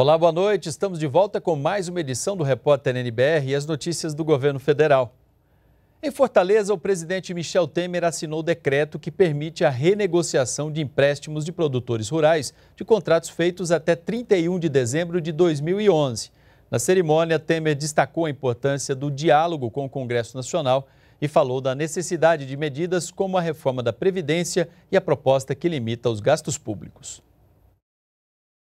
Olá, boa noite. Estamos de volta com mais uma edição do Repórter NBR e as notícias do governo federal. Em Fortaleza, o presidente Michel Temer assinou decreto que permite a renegociação de empréstimos de produtores rurais de contratos feitos até 31 de dezembro de 2011. Na cerimônia, Temer destacou a importância do diálogo com o Congresso Nacional e falou da necessidade de medidas como a reforma da Previdência e a proposta que limita os gastos públicos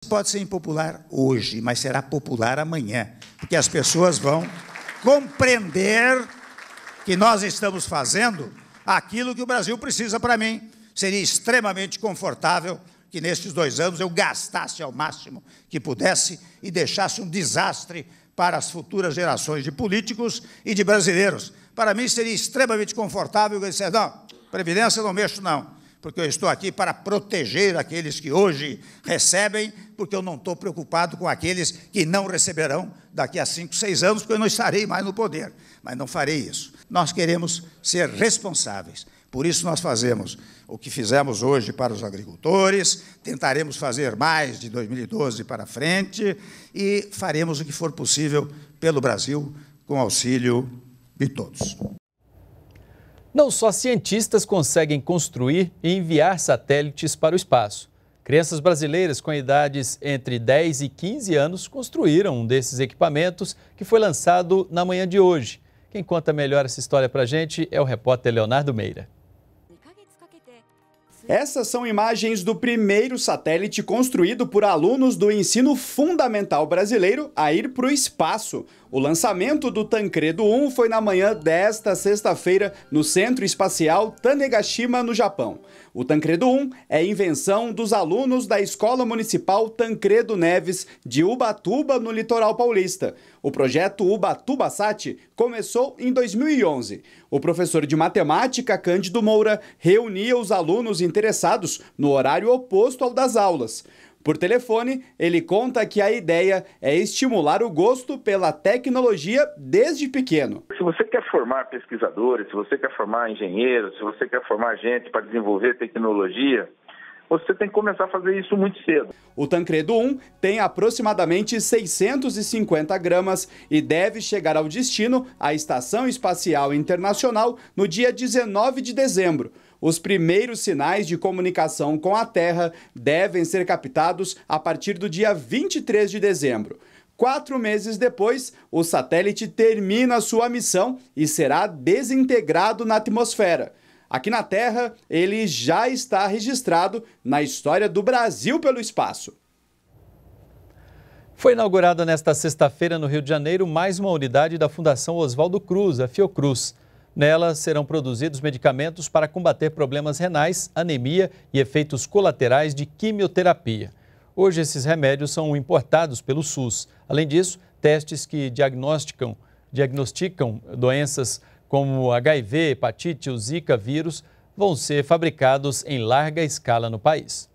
pode ser impopular hoje, mas será popular amanhã, porque as pessoas vão compreender que nós estamos fazendo aquilo que o Brasil precisa para mim. Seria extremamente confortável que nestes dois anos eu gastasse ao máximo que pudesse e deixasse um desastre para as futuras gerações de políticos e de brasileiros. Para mim seria extremamente confortável eu dissesse, não, Previdência não mexo não, porque eu estou aqui para proteger aqueles que hoje recebem, porque eu não estou preocupado com aqueles que não receberão daqui a cinco, seis anos, porque eu não estarei mais no poder. Mas não farei isso. Nós queremos ser responsáveis. Por isso nós fazemos o que fizemos hoje para os agricultores, tentaremos fazer mais de 2012 para frente e faremos o que for possível pelo Brasil com auxílio de todos. Não só cientistas conseguem construir e enviar satélites para o espaço. Crianças brasileiras com idades entre 10 e 15 anos construíram um desses equipamentos que foi lançado na manhã de hoje. Quem conta melhor essa história para a gente é o repórter Leonardo Meira. Essas são imagens do primeiro satélite construído por alunos do ensino fundamental brasileiro a ir para o espaço. O lançamento do Tancredo 1 foi na manhã desta sexta-feira no Centro Espacial Tanegashima, no Japão. O Tancredo 1 é invenção dos alunos da Escola Municipal Tancredo Neves de Ubatuba, no litoral paulista. O projeto Ubatuba Sat começou em 2011. O professor de matemática Cândido Moura reunia os alunos interessados no horário oposto ao das aulas. Por telefone, ele conta que a ideia é estimular o gosto pela tecnologia desde pequeno. Se você quer formar pesquisadores, se você quer formar engenheiros, se você quer formar gente para desenvolver tecnologia, você tem que começar a fazer isso muito cedo. O Tancredo 1 tem aproximadamente 650 gramas e deve chegar ao destino, a Estação Espacial Internacional, no dia 19 de dezembro. Os primeiros sinais de comunicação com a Terra devem ser captados a partir do dia 23 de dezembro. Quatro meses depois, o satélite termina sua missão e será desintegrado na atmosfera. Aqui na Terra, ele já está registrado na história do Brasil pelo espaço. Foi inaugurada nesta sexta-feira no Rio de Janeiro mais uma unidade da Fundação Oswaldo Cruz, a Fiocruz. Nela serão produzidos medicamentos para combater problemas renais, anemia e efeitos colaterais de quimioterapia. Hoje, esses remédios são importados pelo SUS. Além disso, testes que diagnosticam, diagnosticam doenças como HIV, hepatite, o Zika vírus vão ser fabricados em larga escala no país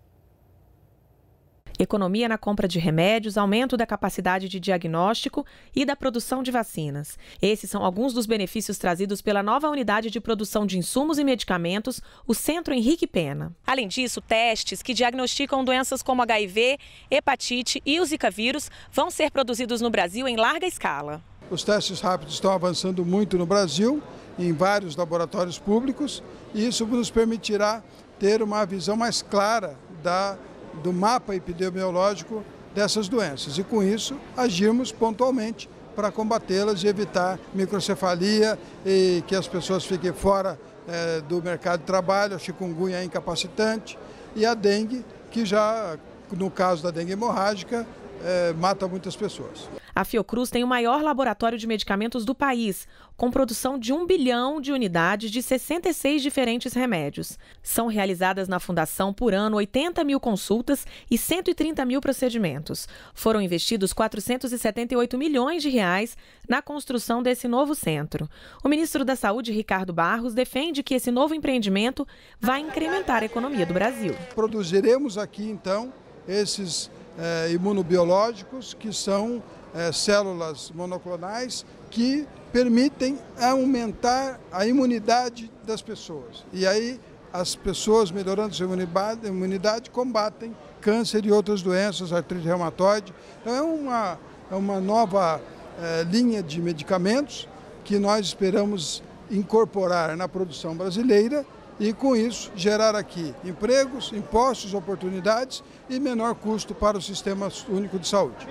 economia na compra de remédios, aumento da capacidade de diagnóstico e da produção de vacinas. Esses são alguns dos benefícios trazidos pela nova unidade de produção de insumos e medicamentos, o Centro Henrique Pena. Além disso, testes que diagnosticam doenças como HIV, hepatite e o Zika vírus vão ser produzidos no Brasil em larga escala. Os testes rápidos estão avançando muito no Brasil, em vários laboratórios públicos, e isso nos permitirá ter uma visão mais clara da do mapa epidemiológico dessas doenças e, com isso, agirmos pontualmente para combatê-las e evitar microcefalia e que as pessoas fiquem fora é, do mercado de trabalho, a chikungunya é incapacitante e a dengue, que já, no caso da dengue hemorrágica, é, mata muitas pessoas. A Fiocruz tem o maior laboratório de medicamentos do país, com produção de um bilhão de unidades de 66 diferentes remédios. São realizadas na Fundação por ano 80 mil consultas e 130 mil procedimentos. Foram investidos 478 milhões de reais na construção desse novo centro. O ministro da Saúde, Ricardo Barros, defende que esse novo empreendimento vai incrementar a economia do Brasil. Produziremos aqui, então, esses é, imunobiológicos que são é, células monoclonais que permitem aumentar a imunidade das pessoas. E aí as pessoas melhorando sua imunidade, imunidade combatem câncer e outras doenças, artrite reumatoide. Então é uma, é uma nova é, linha de medicamentos que nós esperamos incorporar na produção brasileira e, com isso, gerar aqui empregos, impostos, oportunidades e menor custo para o Sistema Único de Saúde.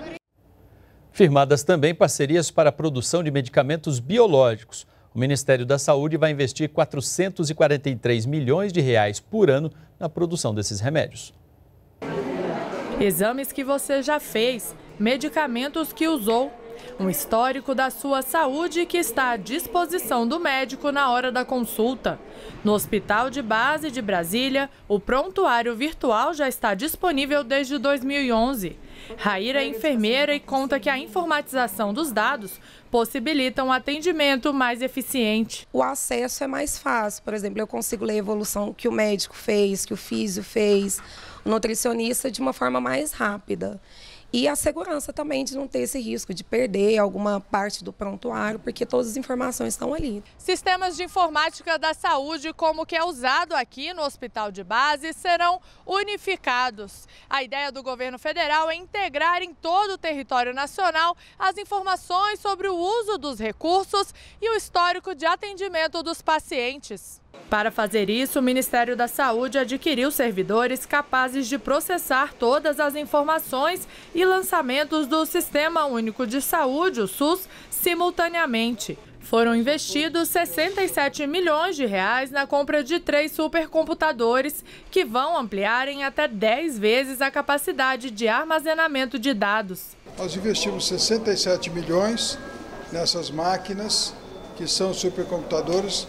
Firmadas também parcerias para a produção de medicamentos biológicos. O Ministério da Saúde vai investir 443 milhões de reais por ano na produção desses remédios. Exames que você já fez, medicamentos que usou, um histórico da sua saúde que está à disposição do médico na hora da consulta. No Hospital de Base de Brasília, o prontuário virtual já está disponível desde 2011. Raíra é enfermeira e conta que a informatização dos dados possibilita um atendimento mais eficiente. O acesso é mais fácil, por exemplo, eu consigo ler a evolução que o médico fez, que o físio fez, o nutricionista de uma forma mais rápida. E a segurança também de não ter esse risco de perder alguma parte do prontuário, porque todas as informações estão ali. Sistemas de informática da saúde, como o que é usado aqui no Hospital de Base, serão unificados. A ideia do governo federal é integrar em todo o território nacional as informações sobre o uso dos recursos e o histórico de atendimento dos pacientes. Para fazer isso, o Ministério da Saúde adquiriu servidores capazes de processar todas as informações e lançamentos do Sistema Único de Saúde, o SUS, simultaneamente. Foram investidos 67 milhões de reais na compra de três supercomputadores, que vão ampliar em até 10 vezes a capacidade de armazenamento de dados. Nós investimos 67 milhões nessas máquinas, que são supercomputadores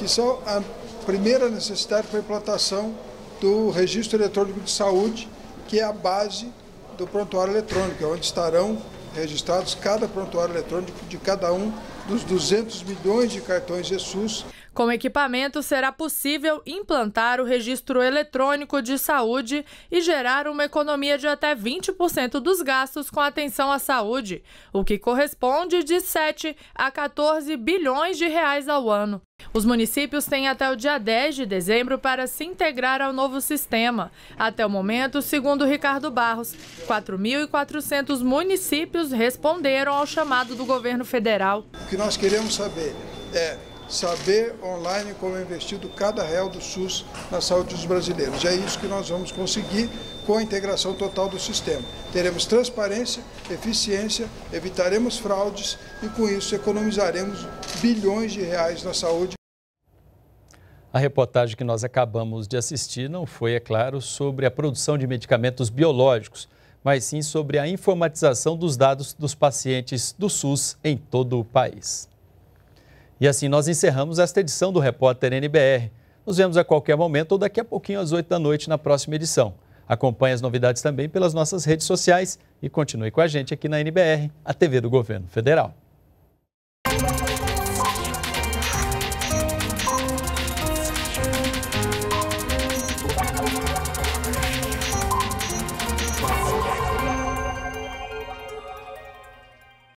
que são a primeira necessidade para a implantação do registro eletrônico de saúde, que é a base do prontuário eletrônico, onde estarão registrados cada prontuário eletrônico de cada um dos 200 milhões de cartões Jesus. Com o equipamento, será possível implantar o registro eletrônico de saúde e gerar uma economia de até 20% dos gastos com atenção à saúde, o que corresponde de 7 a 14 bilhões de reais ao ano. Os municípios têm até o dia 10 de dezembro para se integrar ao novo sistema. Até o momento, segundo Ricardo Barros, 4.400 municípios responderam ao chamado do governo federal. O que nós queremos saber é saber online como é investido cada real do SUS na saúde dos brasileiros. E é isso que nós vamos conseguir com a integração total do sistema. Teremos transparência, eficiência, evitaremos fraudes e com isso economizaremos bilhões de reais na saúde. A reportagem que nós acabamos de assistir não foi, é claro, sobre a produção de medicamentos biológicos, mas sim sobre a informatização dos dados dos pacientes do SUS em todo o país. E assim nós encerramos esta edição do Repórter NBR. Nos vemos a qualquer momento ou daqui a pouquinho às 8 da noite na próxima edição. Acompanhe as novidades também pelas nossas redes sociais e continue com a gente aqui na NBR, a TV do Governo Federal.